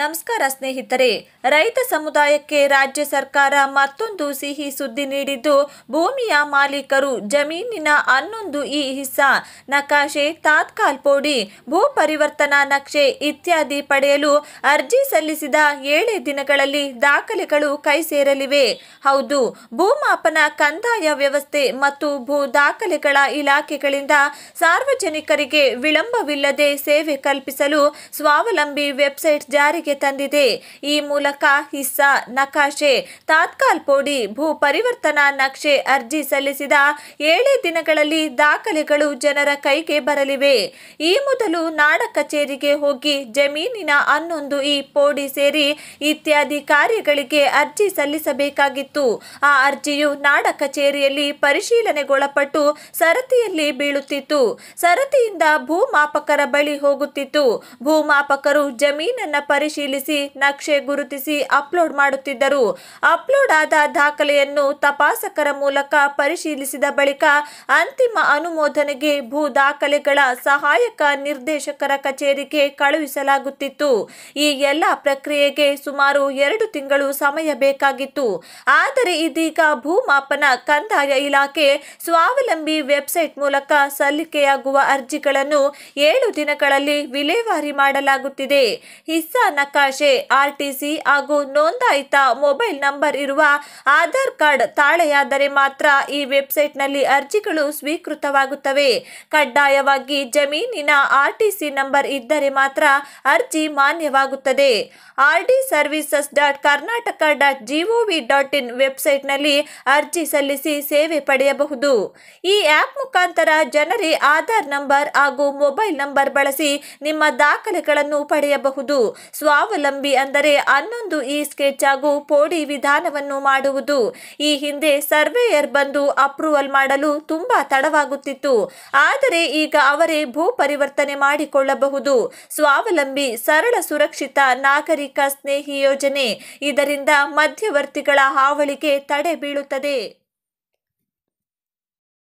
ನಮಸ್ಕಾರ ಸ್ನೇಹಿತರೆ ರೈತ ಸಮುದಾಯಕ್ಕೆ ರಾಜ್ಯ ಸರ್ಕಾರ ಮತ್ತೊಂದು ಸಿಹಿ ಸುದ್ದಿ ನೀಡಿದ್ದು ಭೂಮಿಯ ಮಾಲೀಕರು ಜಮೀನಿನ ಹನ್ನೊಂದು ಇ ಹಿಸ್ಸಾ ನಕಾಶೆ ತಾತ್ಕಾಲ್ಪೋಡಿ ಭೂ ಪರಿವರ್ತನಾ ನಕ್ಷೆ ಇತ್ಯಾದಿ ಪಡೆಯಲು ಅರ್ಜಿ ಸಲ್ಲಿಸಿದ ಏಳೇ ದಿನಗಳಲ್ಲಿ ದಾಖಲೆಗಳು ಕೈ ಸೇರಲಿವೆ ಹೌದು ಭೂಮಾಪನ ಕಂದಾಯ ವ್ಯವಸ್ಥೆ ಮತ್ತು ಭೂ ದಾಖಲೆಗಳ ಇಲಾಖೆಗಳಿಂದ ಸಾರ್ವಜನಿಕರಿಗೆ ವಿಳಂಬವಿಲ್ಲದೆ ಸೇವೆ ಕಲ್ಪಿಸಲು ಸ್ವಾವಲಂಬಿ ವೆಬ್ಸೈಟ್ ಜಾರಿ ಜಾರಿಗೆ ತಂದಿದೆ ಈ ಮೂಲಕ ಹಿಸ್ಸಾ ನಕಾಶೆ ತಾತ್ಕಾಲ್ ಪೋಡಿ ಭೂ ಪರಿವರ್ತನಾ ನಕ್ಷೆ ಅರ್ಜಿ ಸಲ್ಲಿಸಿದ ಏಳೇ ದಿನಗಳಲ್ಲಿ ದಾಖಲೆಗಳು ಜನರ ಕೈಗೆ ಬರಲಿವೆ ಈ ಮೊದಲು ನಾಡ ಕಚೇರಿಗೆ ಹೋಗಿ ಜಮೀನಿನ ಹನ್ನೊಂದು ಈ ಪೋಡಿ ಸೇರಿ ಇತ್ಯಾದಿ ಕಾರ್ಯಗಳಿಗೆ ಅರ್ಜಿ ಸಲ್ಲಿಸಬೇಕಾಗಿತ್ತು ಆ ಅರ್ಜಿಯು ನಾಡ ಕಚೇರಿಯಲ್ಲಿ ಪರಿಶೀಲನೆಗೊಳಪಟ್ಟು ಸರತಿಯಲ್ಲಿ ಬೀಳುತ್ತಿತ್ತು ಸರತಿಯಿಂದ ಭೂಮಾಪಕರ ಬಳಿ ಹೋಗುತ್ತಿತ್ತು ಭೂಮಾಪಕರು ಜಮೀನನ್ನ ಪರಿ ಪರಿಶೀಲಿಸಿ ನಕ್ಷೆ ಗುರುತಿಸಿ ಅಪ್ಲೋಡ್ ಮಾಡುತ್ತಿದ್ದರು ಅಪ್ಲೋಡ್ ಆದ ದಾಖಲೆಯನ್ನು ತಪಾಸಕರ ಮೂಲಕ ಪರಿಶೀಲಿಸಿದ ಬಳಿಕ ಅಂತಿಮ ಅನುಮೋದನೆಗೆ ಭೂ ದಾಖಲೆಗಳ ಸಹಾಯಕ ನಿರ್ದೇಶಕರ ಕಚೇರಿಗೆ ಕಳುಹಿಸಲಾಗುತ್ತಿತ್ತು ಈ ಎಲ್ಲ ಪ್ರಕ್ರಿಯೆಗೆ ಸುಮಾರು ಎರಡು ತಿಂಗಳು ಸಮಯ ಬೇಕಾಗಿತ್ತು ಆದರೆ ಇದೀಗ ಭೂಮಾಪನ ಕಂದಾಯ ಇಲಾಖೆ ಸ್ವಾವಲಂಬಿ ವೆಬ್ಸೈಟ್ ಮೂಲಕ ಸಲ್ಲಿಕೆಯಾಗುವ ಅರ್ಜಿಗಳನ್ನು ಏಳು ದಿನಗಳಲ್ಲಿ ವಿಲೇವಾರಿ ಮಾಡಲಾಗುತ್ತಿದೆ ಹಿಸ್ಸಾ ನಕಾಶೆ ಆರ್ಟಿಸಿ ಹಾಗೂ ನೋಂದಾಯಿತ ಮೊಬೈಲ್ ನಂಬರ್ ಇರುವ ಆಧಾರ್ ಕಾರ್ಡ್ ತಾಳೆಯಾದರೆ ಮಾತ್ರ ಈ ವೆಬ್ಸೈಟ್ನಲ್ಲಿ ಅರ್ಜಿಗಳು ಸ್ವೀಕೃತವಾಗುತ್ತವೆ ಕಡ್ಡಾಯವಾಗಿ ಜಮೀನಿನ ಆರ್ಟಿಸಿ ನಂಬರ್ ಇದ್ದರೆ ಮಾತ್ರ ಅರ್ಜಿ ಮಾನ್ಯವಾಗುತ್ತದೆ D services dot Karnataka dot G O V dot in ವೆಬ್ಸೈಟ್ನಲ್ಲಿ ಅರ್ಜಿ ಸಲ್ಲಿಸಿ ಸೇವೆ ಪಡೆಯಬಹುದು ಈ ಆ್ಯಪ್ ಮುಖಾಂತರ ಜನರೇ ಆಧಾರ್ ನಂಬರ್ ಹಾಗೂ ಮೊಬೈಲ್ ನಂಬರ್ ಬಳಸಿ ನಿಮ್ಮ ದಾಖಲೆಗಳನ್ನು ಪಡೆಯಬಹುದು ಸ್ವ ಸ್ವಾವಲಂಬಿ ಅಂದರೆ ಹನ್ನೊಂದು ಇ ಸ್ಕೆಚ್ ಹಾಗೂ ಪೋಡಿ ವಿಧಾನವನ್ನು ಮಾಡುವುದು ಈ ಹಿಂದೆ ಸರ್ವೇಯರ್ ಬಂದು ಅಪ್ರೂವಲ್ ಮಾಡಲು ತುಂಬಾ ತಡವಾಗುತ್ತಿತ್ತು ಆದರೆ ಈಗ ಅವರೇ ಭೂ ಪರಿವರ್ತನೆ ಮಾಡಿಕೊಳ್ಳಬಹುದು ಸ್ವಾವಲಂಬಿ ಸರಳ ಸುರಕ್ಷಿತ ನಾಗರಿಕ ಸ್ನೇಹಿ ಯೋಜನೆ ಇದರಿಂದ ಮಧ್ಯವರ್ತಿಗಳ ಹಾವಳಿಗೆ ತಡೆ ಬೀಳುತ್ತದೆ